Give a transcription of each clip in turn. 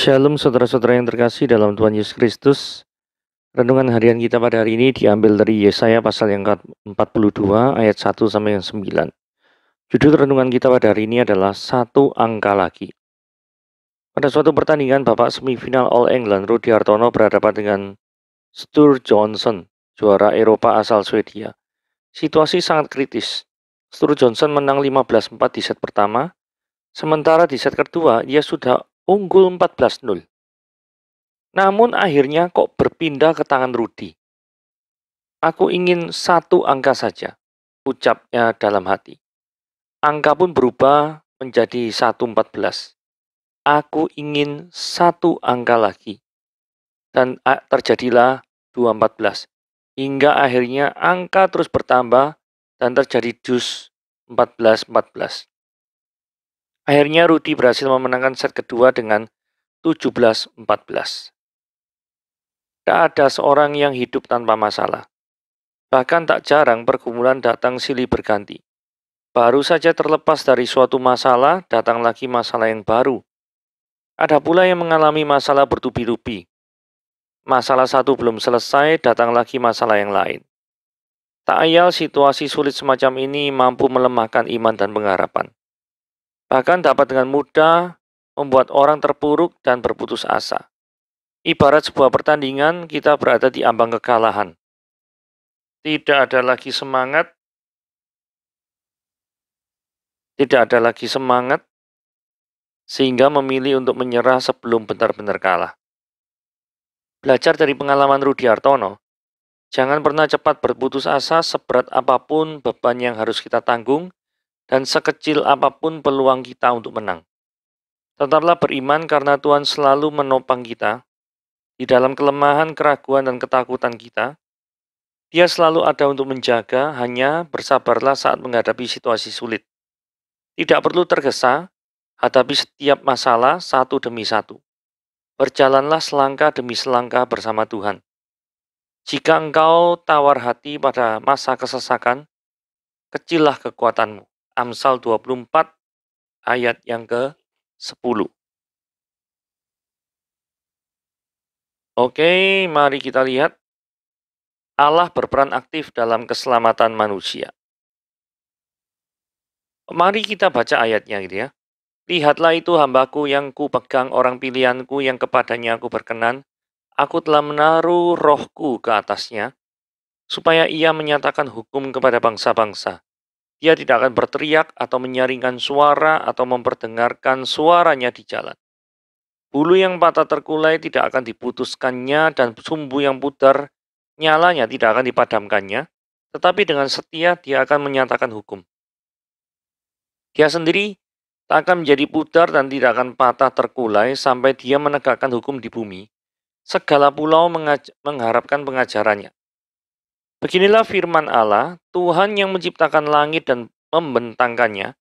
Shalom saudara-saudara yang terkasih dalam Tuhan Yesus Kristus. Renungan harian kita pada hari ini diambil dari Yesaya pasal yang 42 ayat 1 sampai yang 9. Judul renungan kita pada hari ini adalah Satu Angka Lagi. Pada suatu pertandingan bapak semifinal All England, Rudi Hartono berhadapan dengan Stur Johnson, juara Eropa asal Swedia. Situasi sangat kritis. Stur Johnson menang 15-4 di set pertama, sementara di set kedua ia sudah unggul 14-0. Namun akhirnya kok berpindah ke tangan Rudi. Aku ingin satu angka saja, ucapnya dalam hati. Angka pun berubah menjadi 114. Aku ingin satu angka lagi. Dan terjadilah 214. Hingga akhirnya angka terus bertambah dan terjadi dus belas. Akhirnya Rudi berhasil memenangkan set kedua dengan 17-14. Tak ada seorang yang hidup tanpa masalah. Bahkan tak jarang pergumulan datang silih berganti. Baru saja terlepas dari suatu masalah, datang lagi masalah yang baru. Ada pula yang mengalami masalah bertubi-tubi. Masalah satu belum selesai, datang lagi masalah yang lain. Tak ayal situasi sulit semacam ini mampu melemahkan iman dan pengharapan bahkan dapat dengan mudah membuat orang terpuruk dan berputus asa. Ibarat sebuah pertandingan, kita berada di ambang kekalahan. Tidak ada lagi semangat, tidak ada lagi semangat, sehingga memilih untuk menyerah sebelum benar-benar kalah. Belajar dari pengalaman Rudi Hartono, jangan pernah cepat berputus asa seberat apapun beban yang harus kita tanggung, dan sekecil apapun peluang kita untuk menang. Tetaplah beriman karena Tuhan selalu menopang kita di dalam kelemahan, keraguan, dan ketakutan kita. Dia selalu ada untuk menjaga, hanya bersabarlah saat menghadapi situasi sulit. Tidak perlu tergesa, hadapi setiap masalah satu demi satu. Berjalanlah selangkah demi selangkah bersama Tuhan. Jika engkau tawar hati pada masa kesesakan, kecillah kekuatanmu. Amsal 24 ayat yang ke-10. Oke, mari kita lihat. Allah berperan aktif dalam keselamatan manusia. Mari kita baca ayatnya gitu ya. Lihatlah itu hambaku yang ku pegang orang pilihanku yang kepadanya aku berkenan. Aku telah menaruh rohku ke atasnya, supaya ia menyatakan hukum kepada bangsa-bangsa. Dia tidak akan berteriak atau menyaringkan suara atau memperdengarkan suaranya di jalan. Bulu yang patah terkulai tidak akan diputuskannya dan sumbu yang putar nyalanya tidak akan dipadamkannya, tetapi dengan setia dia akan menyatakan hukum. Dia sendiri tak akan menjadi putar dan tidak akan patah terkulai sampai dia menegakkan hukum di bumi. Segala pulau mengharapkan pengajarannya. Beginilah firman Allah, Tuhan yang menciptakan langit dan membentangkannya,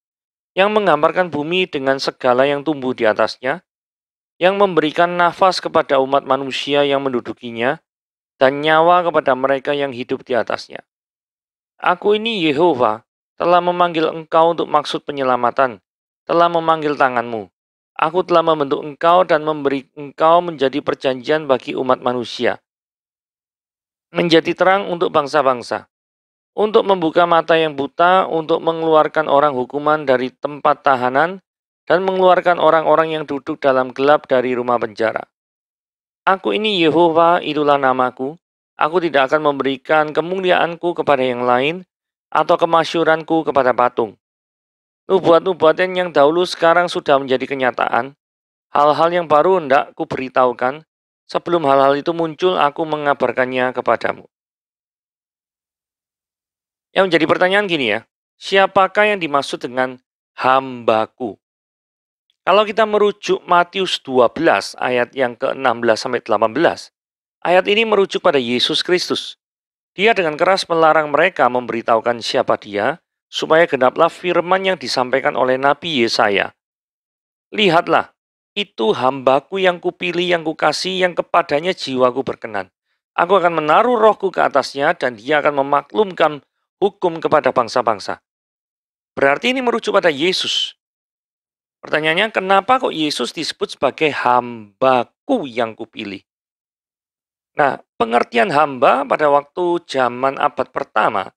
yang menggambarkan bumi dengan segala yang tumbuh di atasnya, yang memberikan nafas kepada umat manusia yang mendudukinya, dan nyawa kepada mereka yang hidup di atasnya. Aku ini Yehova, telah memanggil engkau untuk maksud penyelamatan, telah memanggil tanganmu. Aku telah membentuk engkau dan memberi engkau menjadi perjanjian bagi umat manusia menjadi terang untuk bangsa-bangsa, untuk membuka mata yang buta, untuk mengeluarkan orang hukuman dari tempat tahanan, dan mengeluarkan orang-orang yang duduk dalam gelap dari rumah penjara. Aku ini Yehova, itulah namaku. Aku tidak akan memberikan kemuliaanku kepada yang lain, atau kemasyuranku kepada patung. Nubuat-nubuatan yang dahulu sekarang sudah menjadi kenyataan. Hal-hal yang baru hendak kuberitahukan Sebelum hal-hal itu muncul, aku mengabarkannya kepadamu. Yang menjadi pertanyaan gini ya, siapakah yang dimaksud dengan hambaku? Kalau kita merujuk Matius 12 ayat yang ke-16 sampai 18, ayat ini merujuk pada Yesus Kristus. Dia dengan keras melarang mereka memberitahukan siapa dia, supaya genaplah firman yang disampaikan oleh Nabi Yesaya. Lihatlah, itu hambaku yang kupilih, yang kukasih, yang kepadanya jiwaku berkenan. Aku akan menaruh rohku ke atasnya dan dia akan memaklumkan hukum kepada bangsa-bangsa. Berarti ini merujuk pada Yesus. Pertanyaannya, kenapa kok Yesus disebut sebagai hambaku yang kupilih? Nah, pengertian hamba pada waktu zaman abad pertama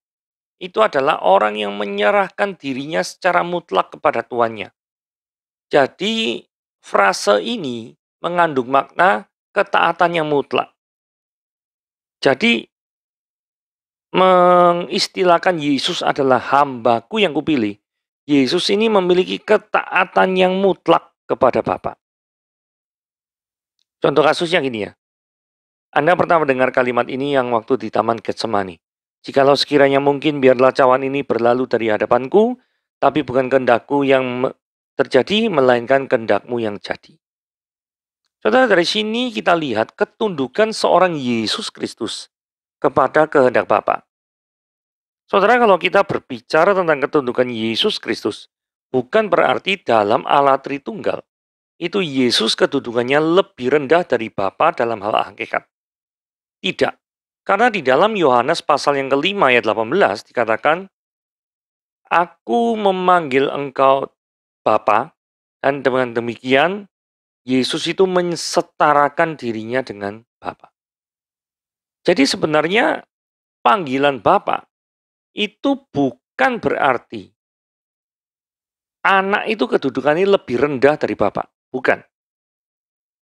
itu adalah orang yang menyerahkan dirinya secara mutlak kepada tuannya. Jadi, frase ini mengandung makna ketaatan yang mutlak. Jadi, mengistilahkan Yesus adalah hambaku yang kupilih. Yesus ini memiliki ketaatan yang mutlak kepada Bapa. Contoh kasusnya gini ya. Anda pernah mendengar kalimat ini yang waktu di Taman Getsemani. Jikalau sekiranya mungkin biarlah cawan ini berlalu dari hadapanku, tapi bukan kehendakku yang terjadi melainkan kehendakmu yang jadi. Saudara, dari sini kita lihat ketundukan seorang Yesus Kristus kepada kehendak Bapa. Saudara, kalau kita berbicara tentang ketundukan Yesus Kristus, bukan berarti dalam Allah Tritunggal. Itu Yesus kedudukannya lebih rendah dari Bapa dalam hal hakikat. Tidak. Karena di dalam Yohanes pasal yang kelima ayat 18 dikatakan, Aku memanggil engkau Bapa dan dengan demikian Yesus itu mensetarakan dirinya dengan Bapa. Jadi sebenarnya panggilan Bapa itu bukan berarti anak itu kedudukannya lebih rendah dari Bapa, bukan.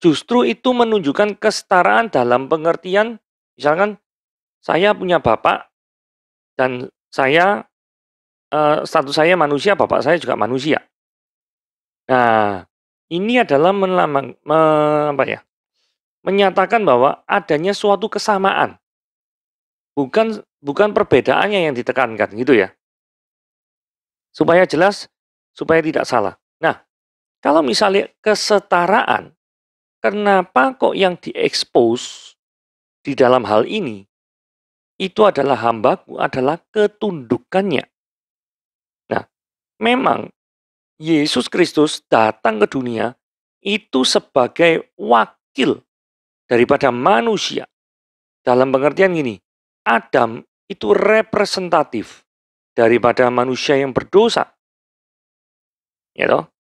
Justru itu menunjukkan kesetaraan dalam pengertian misalkan saya punya Bapak dan saya eh, status saya manusia, Bapak saya juga manusia. Nah, ini adalah menelamang, me, apa ya, menyatakan bahwa adanya suatu kesamaan, bukan bukan perbedaannya yang ditekankan gitu ya. Supaya jelas, supaya tidak salah. Nah, kalau misalnya kesetaraan, kenapa kok yang diekspos di dalam hal ini itu adalah hambaku adalah ketundukannya. Nah, memang Yesus Kristus datang ke dunia itu sebagai wakil daripada manusia. Dalam pengertian gini, Adam itu representatif daripada manusia yang berdosa. Ya toh?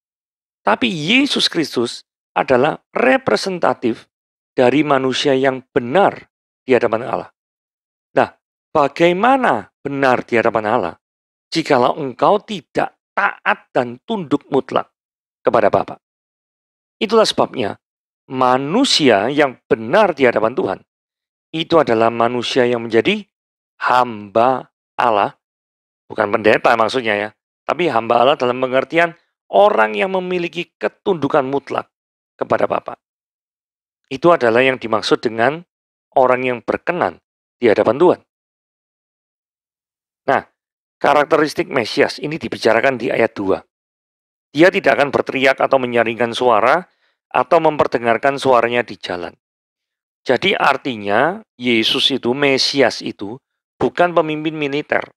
Tapi Yesus Kristus adalah representatif dari manusia yang benar di hadapan Allah. Nah, bagaimana benar di hadapan Allah? Jikalau engkau tidak taat dan tunduk mutlak kepada Bapa. Itulah sebabnya manusia yang benar di hadapan Tuhan itu adalah manusia yang menjadi hamba Allah, bukan pendeta maksudnya ya, tapi hamba Allah dalam pengertian orang yang memiliki ketundukan mutlak kepada Bapa. Itu adalah yang dimaksud dengan orang yang berkenan di hadapan Tuhan. Nah, Karakteristik Mesias ini dibicarakan di ayat 2. Dia tidak akan berteriak atau menyaringkan suara atau memperdengarkan suaranya di jalan. Jadi artinya Yesus itu, Mesias itu, bukan pemimpin militer.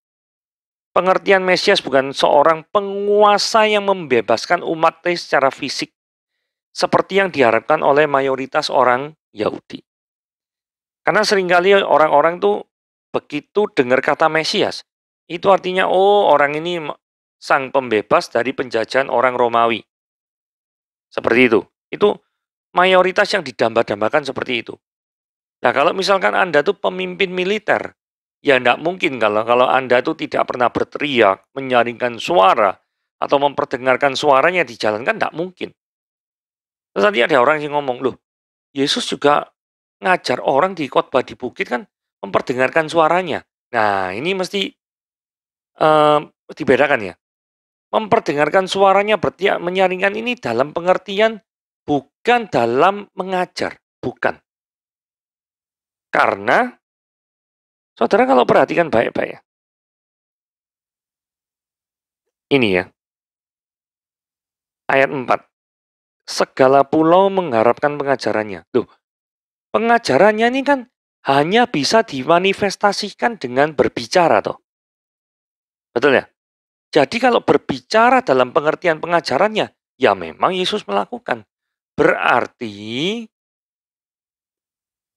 Pengertian Mesias bukan seorang penguasa yang membebaskan umatnya secara fisik, seperti yang diharapkan oleh mayoritas orang Yahudi. Karena seringkali orang-orang tuh begitu dengar kata Mesias, itu artinya, oh orang ini sang pembebas dari penjajahan orang Romawi. Seperti itu. Itu mayoritas yang didambah dambakan seperti itu. Nah kalau misalkan Anda tuh pemimpin militer, ya tidak mungkin kalau kalau Anda tuh tidak pernah berteriak, menyaringkan suara, atau memperdengarkan suaranya di jalan, kan tidak mungkin. Terus nanti ada orang yang ngomong, loh, Yesus juga ngajar orang di kotbah di bukit kan memperdengarkan suaranya. Nah, ini mesti uh, dibedakan ya. Memperdengarkan suaranya berarti menyaringkan ini dalam pengertian bukan dalam mengajar, bukan. Karena saudara kalau perhatikan baik-baik ya. Ini ya. Ayat 4. Segala pulau mengharapkan pengajarannya. Tuh. pengajarannya ini kan hanya bisa dimanifestasikan dengan berbicara toh. Betul ya? Jadi kalau berbicara dalam pengertian pengajarannya, ya memang Yesus melakukan. Berarti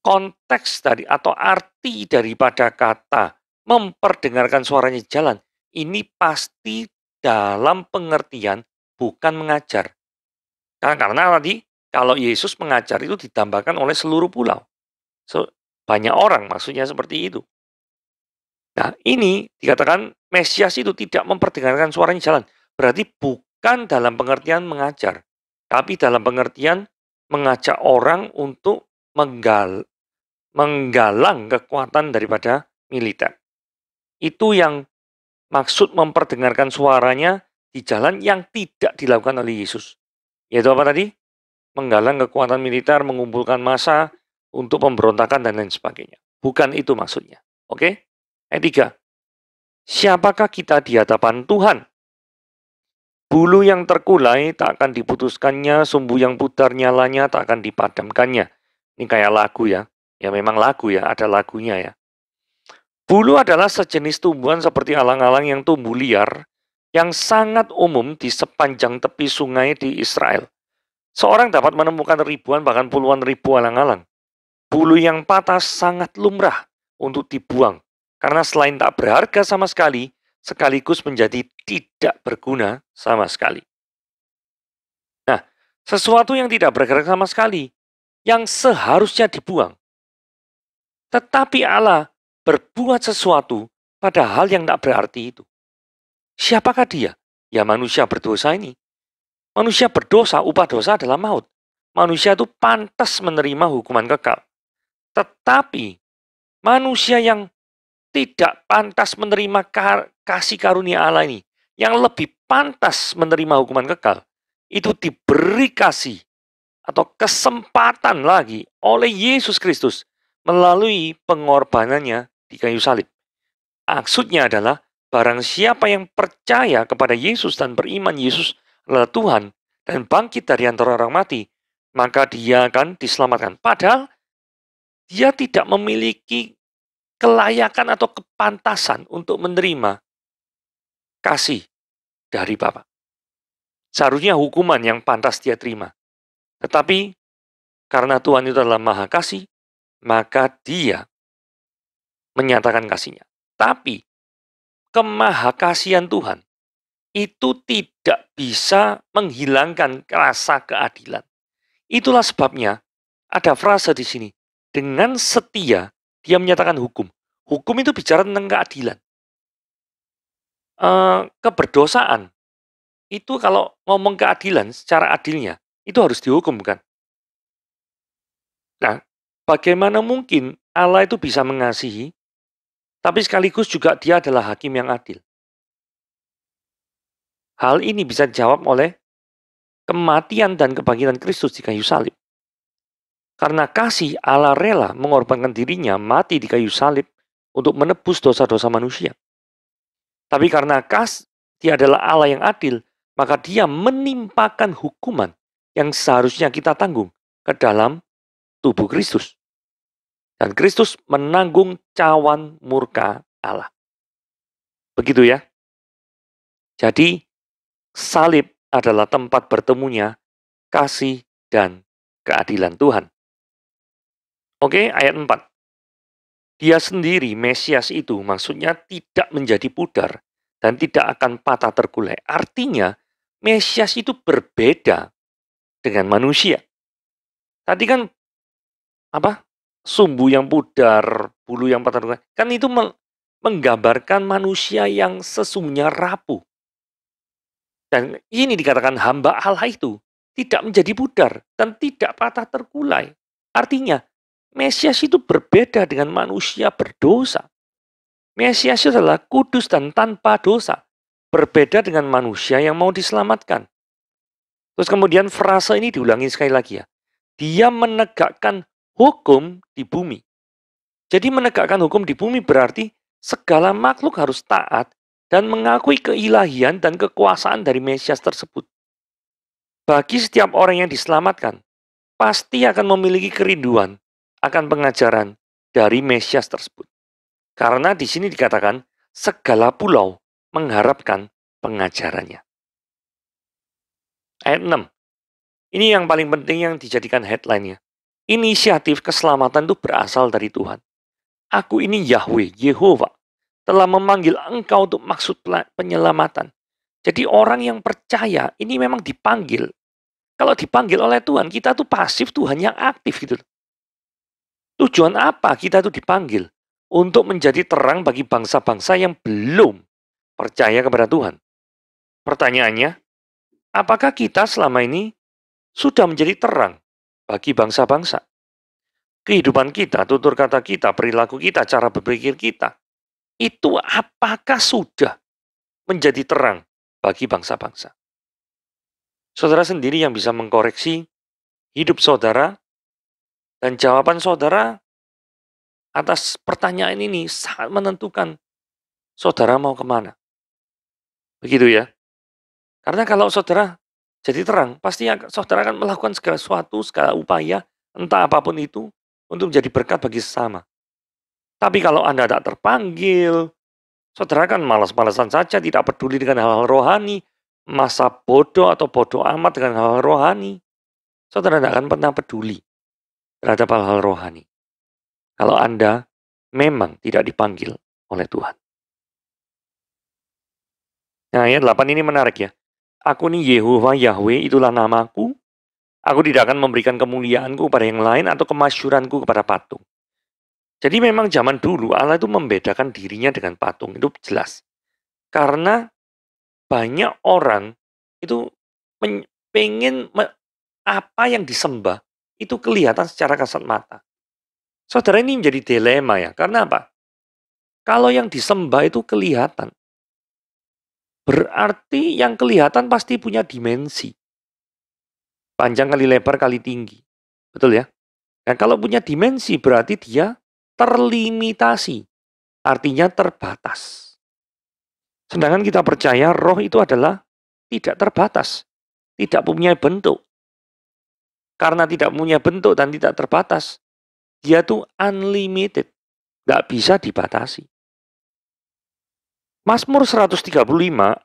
konteks dari atau arti daripada kata memperdengarkan suaranya jalan ini pasti dalam pengertian bukan mengajar. Karena, karena tadi kalau Yesus mengajar itu ditambahkan oleh seluruh pulau. So, banyak orang maksudnya seperti itu. Nah, ini dikatakan Mesias itu tidak memperdengarkan suaranya jalan. Berarti bukan dalam pengertian mengajar, tapi dalam pengertian mengajak orang untuk menggal, menggalang kekuatan daripada militer. Itu yang maksud memperdengarkan suaranya di jalan yang tidak dilakukan oleh Yesus. Yaitu apa tadi? Menggalang kekuatan militer, mengumpulkan massa untuk pemberontakan dan lain sebagainya. Bukan itu maksudnya. Oke? Okay? Ayat tiga, siapakah kita di hadapan Tuhan? Bulu yang terkulai tak akan diputuskannya, sumbu yang putar nyalanya tak akan dipadamkannya. Ini kayak lagu ya. Ya memang lagu ya, ada lagunya ya. Bulu adalah sejenis tumbuhan seperti alang-alang yang tumbuh liar yang sangat umum di sepanjang tepi sungai di Israel. Seorang dapat menemukan ribuan bahkan puluhan ribu alang-alang. Bulu yang patah sangat lumrah untuk dibuang karena selain tak berharga sama sekali, sekaligus menjadi tidak berguna sama sekali. Nah, sesuatu yang tidak berharga sama sekali, yang seharusnya dibuang. Tetapi Allah berbuat sesuatu pada hal yang tak berarti itu. Siapakah dia? Ya manusia berdosa ini. Manusia berdosa, upah dosa adalah maut. Manusia itu pantas menerima hukuman kekal. Tetapi manusia yang tidak pantas menerima kasih karunia Allah ini. Yang lebih pantas menerima hukuman kekal itu diberi kasih atau kesempatan lagi oleh Yesus Kristus melalui pengorbanannya di kayu salib. Maksudnya adalah barang siapa yang percaya kepada Yesus dan beriman Yesus adalah Tuhan dan bangkit dari antara orang mati, maka dia akan diselamatkan. Padahal dia tidak memiliki kelayakan atau kepantasan untuk menerima kasih dari Bapa. Seharusnya hukuman yang pantas dia terima. Tetapi karena Tuhan itu adalah maha kasih, maka dia menyatakan kasihnya. Tapi kemahakasihan Tuhan itu tidak bisa menghilangkan rasa keadilan. Itulah sebabnya ada frasa di sini, dengan setia dia menyatakan hukum. Hukum itu bicara tentang keadilan. E, keberdosaan itu kalau ngomong keadilan secara adilnya itu harus dihukum kan. Nah, bagaimana mungkin Allah itu bisa mengasihi, tapi sekaligus juga dia adalah hakim yang adil. Hal ini bisa dijawab oleh kematian dan kebangkitan Kristus di kayu salib. Karena kasih Allah rela mengorbankan dirinya mati di kayu salib untuk menebus dosa-dosa manusia. Tapi karena kasih dia adalah Allah yang adil, maka dia menimpakan hukuman yang seharusnya kita tanggung ke dalam tubuh Kristus. Dan Kristus menanggung cawan murka Allah. Begitu ya. Jadi, salib adalah tempat bertemunya kasih dan keadilan Tuhan. Oke, ayat 4. Dia sendiri, Mesias itu, maksudnya tidak menjadi pudar dan tidak akan patah tergulai. Artinya, Mesias itu berbeda dengan manusia. Tadi kan apa? Sumbu yang pudar, bulu yang patah tergulai. Kan itu menggambarkan manusia yang sesungguhnya rapuh. Dan ini dikatakan hamba Allah itu tidak menjadi pudar dan tidak patah terkulai. Artinya, Mesias itu berbeda dengan manusia berdosa. Mesias itu adalah kudus dan tanpa dosa. Berbeda dengan manusia yang mau diselamatkan. Terus kemudian frasa ini diulangi sekali lagi ya. Dia menegakkan hukum di bumi. Jadi menegakkan hukum di bumi berarti segala makhluk harus taat dan mengakui keilahian dan kekuasaan dari Mesias tersebut. Bagi setiap orang yang diselamatkan, pasti akan memiliki kerinduan akan pengajaran dari Mesias tersebut. Karena di sini dikatakan segala pulau mengharapkan pengajarannya. Ayat 6. Ini yang paling penting yang dijadikan headline-nya. Inisiatif keselamatan itu berasal dari Tuhan. Aku ini Yahweh, Yehova, telah memanggil engkau untuk maksud penyelamatan. Jadi orang yang percaya ini memang dipanggil. Kalau dipanggil oleh Tuhan, kita tuh pasif, Tuhan yang aktif gitu. Tujuan apa kita itu dipanggil? Untuk menjadi terang bagi bangsa-bangsa yang belum percaya kepada Tuhan. Pertanyaannya, apakah kita selama ini sudah menjadi terang bagi bangsa-bangsa? Kehidupan kita, tutur kata kita, perilaku kita, cara berpikir kita, itu apakah sudah menjadi terang bagi bangsa-bangsa? Saudara sendiri yang bisa mengkoreksi hidup saudara dan jawaban saudara atas pertanyaan ini sangat menentukan saudara mau kemana. Begitu ya. Karena kalau saudara jadi terang, pasti saudara akan melakukan segala sesuatu, segala upaya, entah apapun itu, untuk menjadi berkat bagi sesama. Tapi kalau Anda tidak terpanggil, saudara akan malas-malasan saja, tidak peduli dengan hal-hal rohani, masa bodoh atau bodoh amat dengan hal-hal rohani, saudara tidak akan pernah peduli terhadap hal-hal rohani. Kalau Anda memang tidak dipanggil oleh Tuhan. Nah, ayat 8 ini menarik ya. Aku ini Yehova Yahweh, itulah namaku. Aku tidak akan memberikan kemuliaanku kepada yang lain atau kemasyuranku kepada patung. Jadi memang zaman dulu Allah itu membedakan dirinya dengan patung, itu jelas. Karena banyak orang itu pengen apa yang disembah itu kelihatan secara kasat mata. Saudara ini menjadi dilema ya, karena apa? Kalau yang disembah itu kelihatan, berarti yang kelihatan pasti punya dimensi. Panjang kali lebar kali tinggi. Betul ya? Nah, kalau punya dimensi berarti dia terlimitasi. Artinya terbatas. Sedangkan kita percaya roh itu adalah tidak terbatas. Tidak punya bentuk karena tidak punya bentuk dan tidak terbatas, dia tuh unlimited, nggak bisa dibatasi. Mazmur 135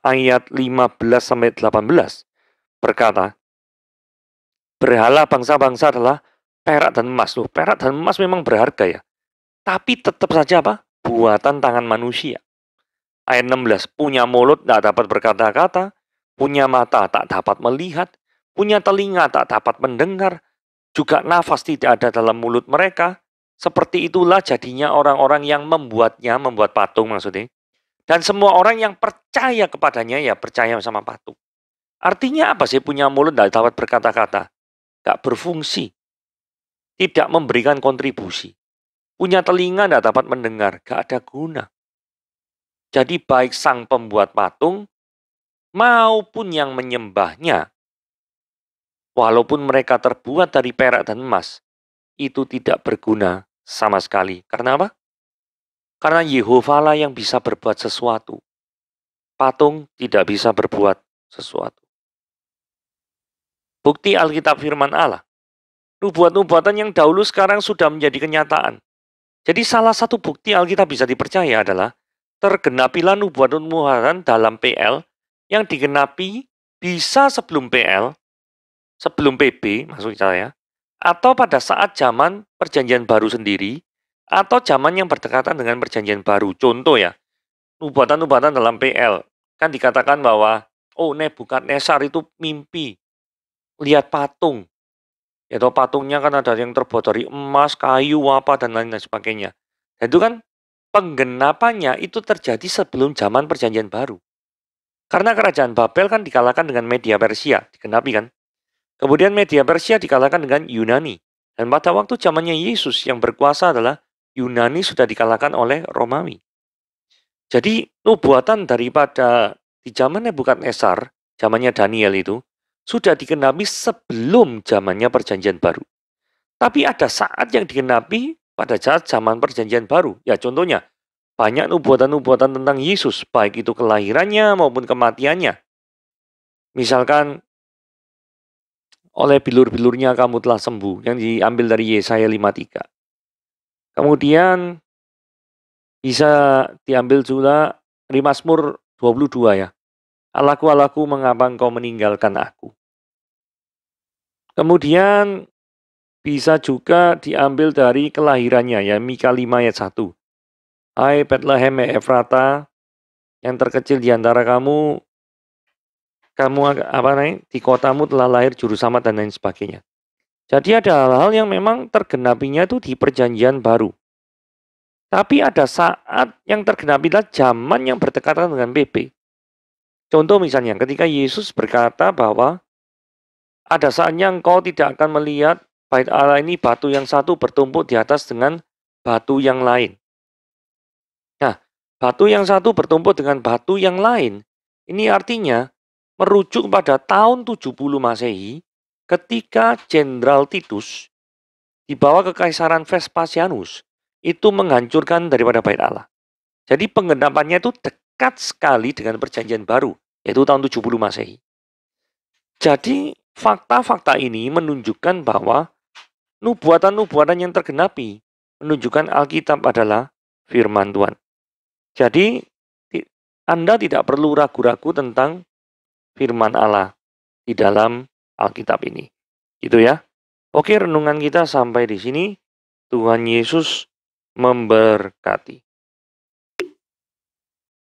ayat 15 sampai 18 berkata, Berhala bangsa-bangsa adalah perak dan emas. Loh, perak dan emas memang berharga ya. Tapi tetap saja apa? Buatan tangan manusia. Ayat 16, punya mulut tak dapat berkata-kata, punya mata tak dapat melihat, punya telinga tak dapat mendengar, juga nafas tidak ada dalam mulut mereka. Seperti itulah jadinya orang-orang yang membuatnya, membuat patung maksudnya. Dan semua orang yang percaya kepadanya ya percaya sama patung. Artinya apa sih punya mulut tidak dapat berkata-kata? Tidak berfungsi. Tidak memberikan kontribusi. Punya telinga tidak dapat mendengar. Tidak ada guna. Jadi baik sang pembuat patung maupun yang menyembahnya walaupun mereka terbuat dari perak dan emas, itu tidak berguna sama sekali. Karena apa? Karena Yehova lah yang bisa berbuat sesuatu. Patung tidak bisa berbuat sesuatu. Bukti Alkitab firman Allah. Nubuat-nubuatan yang dahulu sekarang sudah menjadi kenyataan. Jadi salah satu bukti Alkitab bisa dipercaya adalah tergenapilah nubuat-nubuatan dalam PL yang digenapi bisa sebelum PL sebelum PB maksud saya atau pada saat zaman perjanjian baru sendiri atau zaman yang berdekatan dengan perjanjian baru. Contoh ya, nubatan-nubatan dalam PL kan dikatakan bahwa oh Nebukadnesar itu mimpi lihat patung. yaitu patungnya kan ada yang terbuat dari emas, kayu, apa dan lain-lain sebagainya. Dan nah, itu kan penggenapannya itu terjadi sebelum zaman perjanjian baru. Karena kerajaan Babel kan dikalahkan dengan media Persia, digenapi kan? Kemudian media Persia dikalahkan dengan Yunani. Dan pada waktu zamannya Yesus yang berkuasa adalah Yunani sudah dikalahkan oleh Romawi. Jadi nubuatan daripada di zaman Esar, zamannya Daniel itu, sudah digenapi sebelum zamannya perjanjian baru. Tapi ada saat yang digenapi pada saat zaman perjanjian baru. Ya contohnya, banyak nubuatan-nubuatan tentang Yesus, baik itu kelahirannya maupun kematiannya. Misalkan oleh bilur-bilurnya kamu telah sembuh yang diambil dari Yesaya 53. Kemudian bisa diambil juga dua Mazmur 22 ya. Alaku alaku mengapa engkau meninggalkan aku? Kemudian bisa juga diambil dari kelahirannya ya Mika 5 ayat 1. Hai Bethlehem Efrata yang terkecil di antara kamu kamu apa nih di kotamu telah lahir juru selamat dan lain sebagainya. Jadi ada hal-hal yang memang tergenapinya itu di perjanjian baru. Tapi ada saat yang tergenapi adalah zaman yang berdekatan dengan BP. Contoh misalnya ketika Yesus berkata bahwa ada saatnya engkau tidak akan melihat bait Allah ini batu yang satu bertumpuk di atas dengan batu yang lain. Nah, batu yang satu bertumpuk dengan batu yang lain. Ini artinya merujuk pada tahun 70 Masehi ketika Jenderal Titus dibawa ke Kaisaran Vespasianus itu menghancurkan daripada bait Allah. Jadi penggenapannya itu dekat sekali dengan perjanjian baru, yaitu tahun 70 Masehi. Jadi fakta-fakta ini menunjukkan bahwa nubuatan-nubuatan yang tergenapi menunjukkan Alkitab adalah firman Tuhan. Jadi Anda tidak perlu ragu-ragu tentang firman Allah di dalam Alkitab ini. Gitu ya. Oke, renungan kita sampai di sini. Tuhan Yesus memberkati.